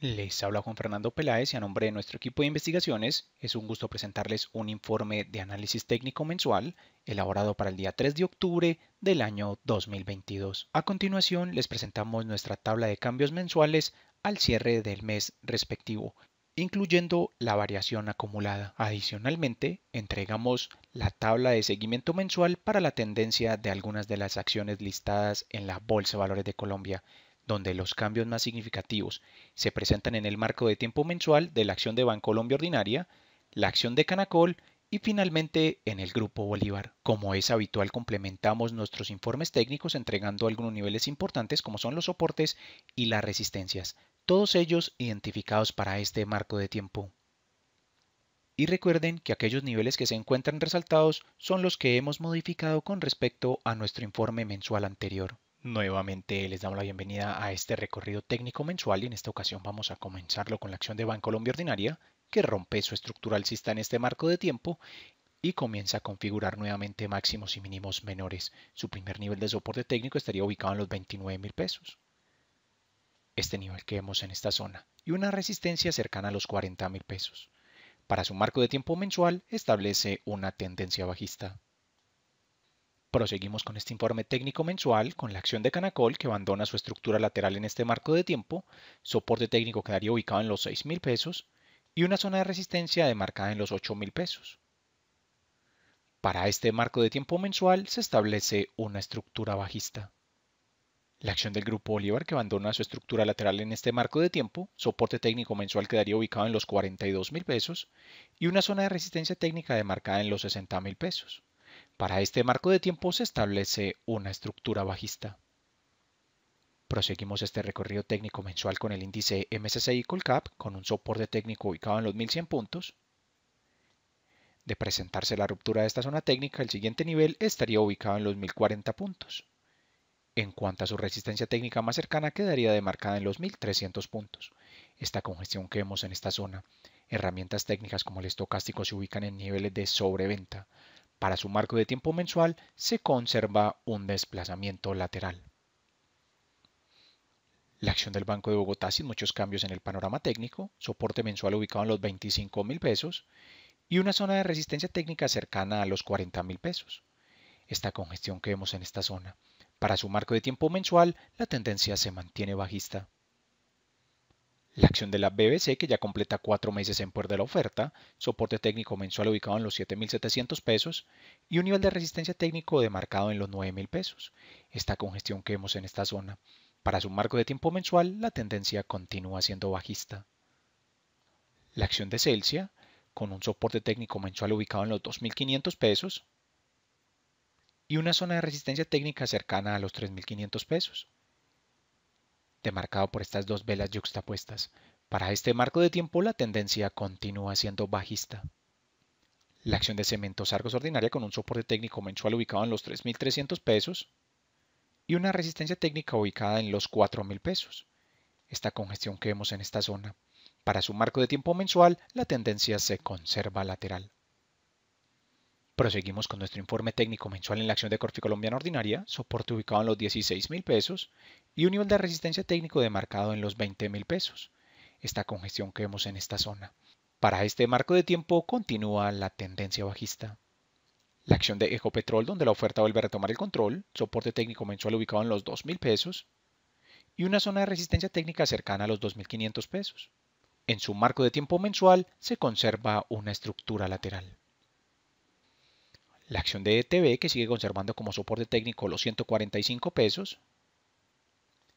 Les habla Juan Fernando Peláez y a nombre de nuestro equipo de investigaciones es un gusto presentarles un informe de análisis técnico mensual elaborado para el día 3 de octubre del año 2022. A continuación les presentamos nuestra tabla de cambios mensuales al cierre del mes respectivo, incluyendo la variación acumulada. Adicionalmente, entregamos la tabla de seguimiento mensual para la tendencia de algunas de las acciones listadas en la Bolsa Valores de Colombia donde los cambios más significativos se presentan en el marco de tiempo mensual de la acción de Bancolombia Ordinaria, la acción de Canacol y finalmente en el Grupo Bolívar. Como es habitual, complementamos nuestros informes técnicos entregando algunos niveles importantes como son los soportes y las resistencias, todos ellos identificados para este marco de tiempo. Y recuerden que aquellos niveles que se encuentran resaltados son los que hemos modificado con respecto a nuestro informe mensual anterior. Nuevamente les damos la bienvenida a este recorrido técnico mensual y en esta ocasión vamos a comenzarlo con la acción de Bancolombia Ordinaria que rompe su estructura alcista en este marco de tiempo y comienza a configurar nuevamente máximos y mínimos menores. Su primer nivel de soporte técnico estaría ubicado en los 29 mil pesos. Este nivel que vemos en esta zona y una resistencia cercana a los 40 mil pesos. Para su marco de tiempo mensual establece una tendencia bajista. Proseguimos con este informe técnico mensual con la acción de Canacol que abandona su estructura lateral en este marco de tiempo, soporte técnico quedaría ubicado en los $6,000 pesos y una zona de resistencia demarcada en los $8,000. mil pesos. Para este marco de tiempo mensual se establece una estructura bajista. La acción del Grupo Bolívar que abandona su estructura lateral en este marco de tiempo, soporte técnico mensual quedaría ubicado en los $42,000 mil pesos y una zona de resistencia técnica demarcada en los $60,000. mil pesos. Para este marco de tiempo se establece una estructura bajista. Proseguimos este recorrido técnico mensual con el índice MSCI Colcap con un soporte técnico ubicado en los 1100 puntos. De presentarse la ruptura de esta zona técnica, el siguiente nivel estaría ubicado en los 1040 puntos. En cuanto a su resistencia técnica más cercana, quedaría demarcada en los 1300 puntos. Esta congestión que vemos en esta zona, herramientas técnicas como el estocástico se ubican en niveles de sobreventa, para su marco de tiempo mensual se conserva un desplazamiento lateral. La acción del Banco de Bogotá sin muchos cambios en el panorama técnico, soporte mensual ubicado en los 25 mil pesos y una zona de resistencia técnica cercana a los 40 mil pesos. Esta congestión que vemos en esta zona. Para su marco de tiempo mensual, la tendencia se mantiene bajista. La acción de la BBC, que ya completa cuatro meses en puerta de la oferta, soporte técnico mensual ubicado en los 7.700 pesos y un nivel de resistencia técnico demarcado en los 9.000 pesos. Esta congestión que vemos en esta zona. Para su marco de tiempo mensual, la tendencia continúa siendo bajista. La acción de Celsius con un soporte técnico mensual ubicado en los 2.500 pesos y una zona de resistencia técnica cercana a los 3.500 pesos demarcado por estas dos velas yuxtapuestas. Para este marco de tiempo la tendencia continúa siendo bajista. La acción de cementos Argos ordinaria con un soporte técnico mensual ubicado en los 3.300 pesos y una resistencia técnica ubicada en los 4.000 pesos. Esta congestión que vemos en esta zona. Para su marco de tiempo mensual, la tendencia se conserva lateral. Proseguimos con nuestro informe técnico mensual en la acción de Corfi Colombiana Ordinaria, soporte ubicado en los 16.000 pesos y un nivel de resistencia técnico demarcado en los $20,000, mil pesos, esta congestión que vemos en esta zona. Para este marco de tiempo continúa la tendencia bajista. La acción de Ecopetrol, donde la oferta vuelve a retomar el control, soporte técnico mensual ubicado en los $2,000, pesos y una zona de resistencia técnica cercana a los 2.500 pesos. En su marco de tiempo mensual se conserva una estructura lateral. La acción de ETB, que sigue conservando como soporte técnico los 145 pesos,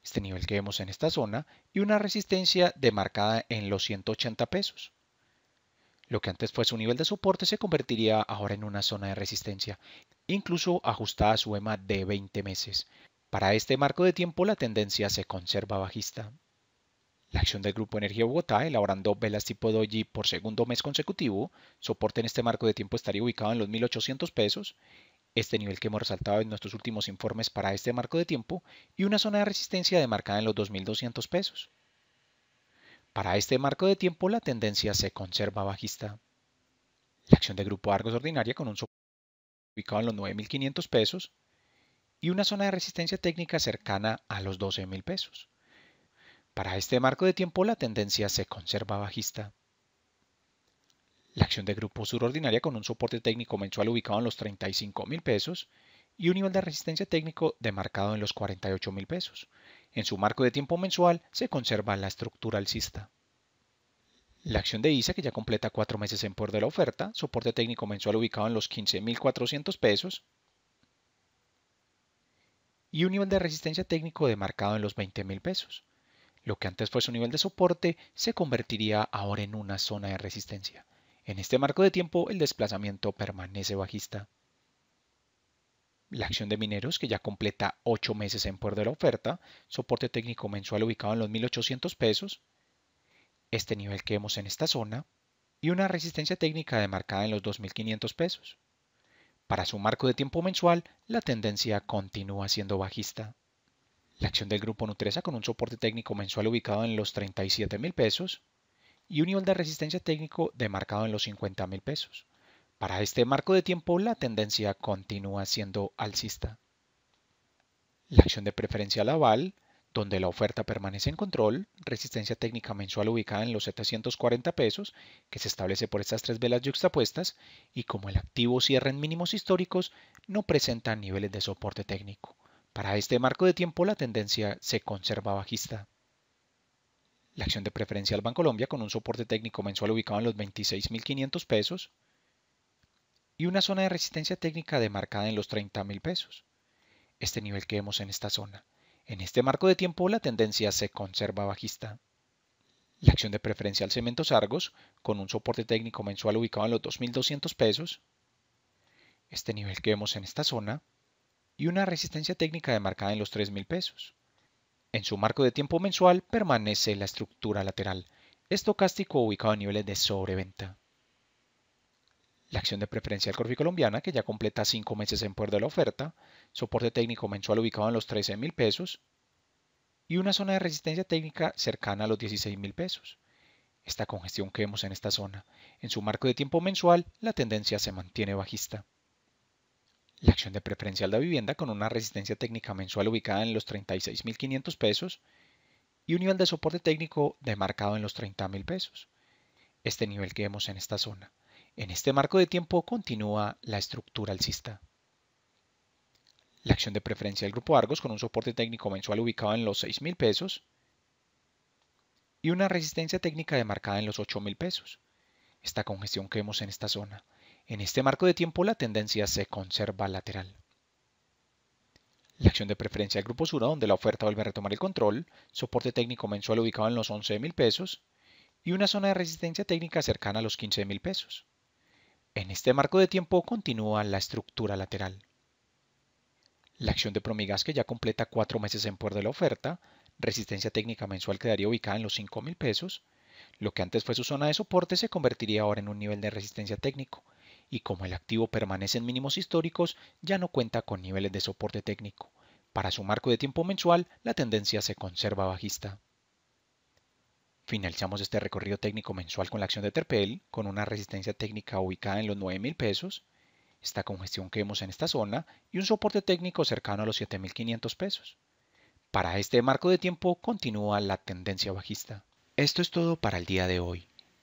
este nivel que vemos en esta zona, y una resistencia demarcada en los 180 pesos. Lo que antes fue su nivel de soporte se convertiría ahora en una zona de resistencia, incluso ajustada a su EMA de 20 meses. Para este marco de tiempo la tendencia se conserva bajista. La acción del Grupo Energía Bogotá, elaborando velas tipo doji por segundo mes consecutivo, soporte en este marco de tiempo estaría ubicado en los 1.800 pesos este nivel que hemos resaltado en nuestros últimos informes para este marco de tiempo y una zona de resistencia demarcada en los 2.200 pesos. Para este marco de tiempo la tendencia se conserva bajista. La acción de grupo Argos ordinaria con un soporte ubicado en los 9.500 pesos y una zona de resistencia técnica cercana a los 12.000 pesos. Para este marco de tiempo la tendencia se conserva bajista la acción de grupo Ordinaria con un soporte técnico mensual ubicado en los 35 mil pesos y un nivel de resistencia técnico demarcado en los 48 mil pesos. En su marco de tiempo mensual se conserva la estructura alcista. La acción de ISA, que ya completa cuatro meses en por de la oferta, soporte técnico mensual ubicado en los 15.400 pesos y un nivel de resistencia técnico demarcado en los 20.000 pesos. Lo que antes fue su nivel de soporte se convertiría ahora en una zona de resistencia. En este marco de tiempo el desplazamiento permanece bajista. La acción de mineros, que ya completa 8 meses en puerto de la oferta, soporte técnico mensual ubicado en los 1.800 pesos, este nivel que vemos en esta zona, y una resistencia técnica demarcada en los 2.500 pesos. Para su marco de tiempo mensual, la tendencia continúa siendo bajista. La acción del grupo Nutresa con un soporte técnico mensual ubicado en los $37,000, pesos, y un nivel de resistencia técnico demarcado en los 50,000 mil pesos. Para este marco de tiempo la tendencia continúa siendo alcista. La acción de preferencia aval, donde la oferta permanece en control, resistencia técnica mensual ubicada en los 740 pesos, que se establece por estas tres velas juxtapuestas, y como el activo cierra en mínimos históricos, no presenta niveles de soporte técnico. Para este marco de tiempo la tendencia se conserva bajista la acción de preferencial Bancolombia con un soporte técnico mensual ubicado en los 26.500 pesos y una zona de resistencia técnica demarcada en los 30.000 pesos. Este nivel que vemos en esta zona. En este marco de tiempo la tendencia se conserva bajista. La acción de preferencial Cementos Argos con un soporte técnico mensual ubicado en los 2.200 pesos. Este nivel que vemos en esta zona y una resistencia técnica demarcada en los 3.000 pesos. En su marco de tiempo mensual permanece la estructura lateral, estocástico ubicado a niveles de sobreventa. La acción de preferencia Corfi Colombiana, que ya completa 5 meses en puerto de la oferta, soporte técnico mensual ubicado en los $13,000 pesos y una zona de resistencia técnica cercana a los 16 mil pesos. Esta congestión que vemos en esta zona, en su marco de tiempo mensual, la tendencia se mantiene bajista la acción de preferencial de vivienda con una resistencia técnica mensual ubicada en los 36.500 pesos y un nivel de soporte técnico demarcado en los 30.000 pesos. Este nivel que vemos en esta zona. En este marco de tiempo continúa la estructura alcista. La acción de preferencia del grupo Argos con un soporte técnico mensual ubicado en los 6.000 pesos y una resistencia técnica demarcada en los 8.000 pesos. Esta congestión que vemos en esta zona. En este marco de tiempo la tendencia se conserva lateral. La acción de preferencia del grupo Sura, donde la oferta vuelve a retomar el control, soporte técnico mensual ubicado en los 11,000 pesos y una zona de resistencia técnica cercana a los 15,000 pesos. En este marco de tiempo continúa la estructura lateral. La acción de Promigas, que ya completa cuatro meses en puerto de la oferta, resistencia técnica mensual quedaría ubicada en los 5,000 pesos. Lo que antes fue su zona de soporte se convertiría ahora en un nivel de resistencia técnico, y como el activo permanece en mínimos históricos, ya no cuenta con niveles de soporte técnico. Para su marco de tiempo mensual, la tendencia se conserva bajista. Finalizamos este recorrido técnico mensual con la acción de Terpel, con una resistencia técnica ubicada en los 9.000 pesos, esta congestión que vemos en esta zona y un soporte técnico cercano a los 7.500 pesos. Para este marco de tiempo continúa la tendencia bajista. Esto es todo para el día de hoy